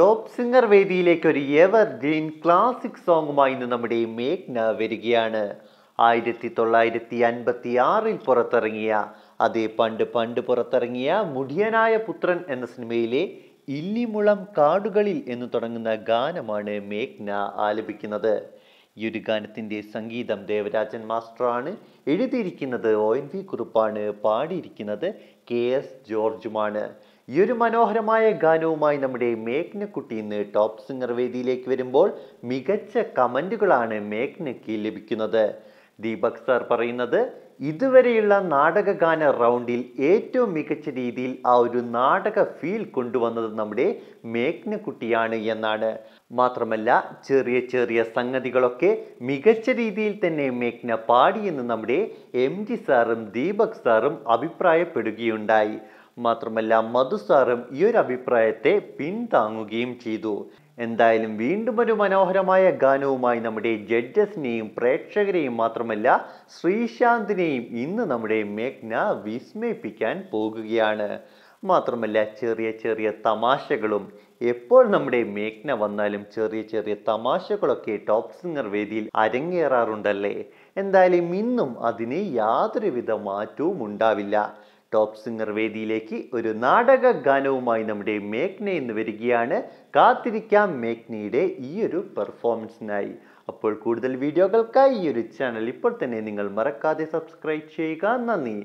top singer വേദിയിലേക്ക് ഒരു ever green classic സോങ്ങുമായി ഇന്ന് നമ്മുടെ മേഘ്ന വരികയാണ് ആയിരത്തി തൊള്ളായിരത്തി അൻപത്തി ആറിൽ പുറത്തിറങ്ങിയ അതേ പണ്ട് പണ്ട് പുറത്തിറങ്ങിയ മുടിയനായ പുത്രൻ എന്ന സിനിമയിലെ ഇല്ലിമുളം കാടുകളിൽ എന്ന് തുടങ്ങുന്ന ഗാനമാണ് മേഘ്ന ആലപിക്കുന്നത് ഈ ഒരു ഗാനത്തിൻ്റെ സംഗീതം ദേവരാജൻ മാസ്റ്ററാണ് എഴുതിയിരിക്കുന്നത് ഒ എൻ വി കുറുപ്പാണ് പാടിയിരിക്കുന്നത് കെ എസ് ജോർജുമാണ് ഈ ഒരു മനോഹരമായ ഗാനവുമായി നമ്മുടെ മേഘ്നക്കുട്ടി ഇന്ന് ടോപ്പ് സിംഗർ വേദിയിലേക്ക് വരുമ്പോൾ മികച്ച കമൻറ്റുകളാണ് മേഘ്നയ്ക്ക് ലഭിക്കുന്നത് ദീപക് സാർ പറയുന്നത് ഇതുവരെയുള്ള നാടക ഗാന റൗണ്ടിൽ ഏറ്റവും മികച്ച രീതിയിൽ ആ ഒരു നാടക ഫീൽ കൊണ്ടുവന്നത് നമ്മുടെ മേഘ്നക്കുട്ടിയാണ് എന്നാണ് മാത്രമല്ല ചെറിയ ചെറിയ സംഗതികളൊക്കെ മികച്ച രീതിയിൽ തന്നെ മേഘ്ന പാടിയെന്ന് നമ്മുടെ എം ജി സാറും ദീപക് സാറും അഭിപ്രായപ്പെടുകയുണ്ടായി മാത്രമല്ല മധുസാറും ഈ ഒരു അഭിപ്രായത്തെ പിന്താങ്ങുകയും ചെയ്തു എന്തായാലും വീണ്ടും ഒരു മനോഹരമായ ഗാനവുമായി നമ്മുടെ ജഡ്ജസിനെയും പ്രേക്ഷകരെയും മാത്രമല്ല ശ്രീശാന്തിനെയും ഇന്ന് നമ്മുടെ മേഘ്ന വിസ്മയിപ്പിക്കാൻ പോകുകയാണ് മാത്രമല്ല ചെറിയ ചെറിയ തമാശകളും എപ്പോൾ നമ്മുടെ മേഘ്ന വന്നാലും ചെറിയ ചെറിയ തമാശകളൊക്കെ ടോപ്പ് സിംഗർ വേദിയിൽ അരങ്ങേറാറുണ്ടല്ലേ എന്തായാലും ഇന്നും അതിന് യാതൊരുവിധ മാറ്റവും ഉണ്ടാവില്ല ടോപ്പ് സിംഗർ വേദിയിലേക്ക് ഒരു നാടക ഗാനവുമായി നമ്മുടെ മേഘ്ന എന്ന് വരികയാണ് കാത്തിരിക്കാം മേഘ്നയുടെ ഈ ഒരു പെർഫോമൻസിനായി അപ്പോൾ കൂടുതൽ വീഡിയോകൾക്കായി ഈ ഒരു ചാനൽ ഇപ്പോൾ തന്നെ നിങ്ങൾ മറക്കാതെ സബ്സ്ക്രൈബ് ചെയ്യുക നന്ദി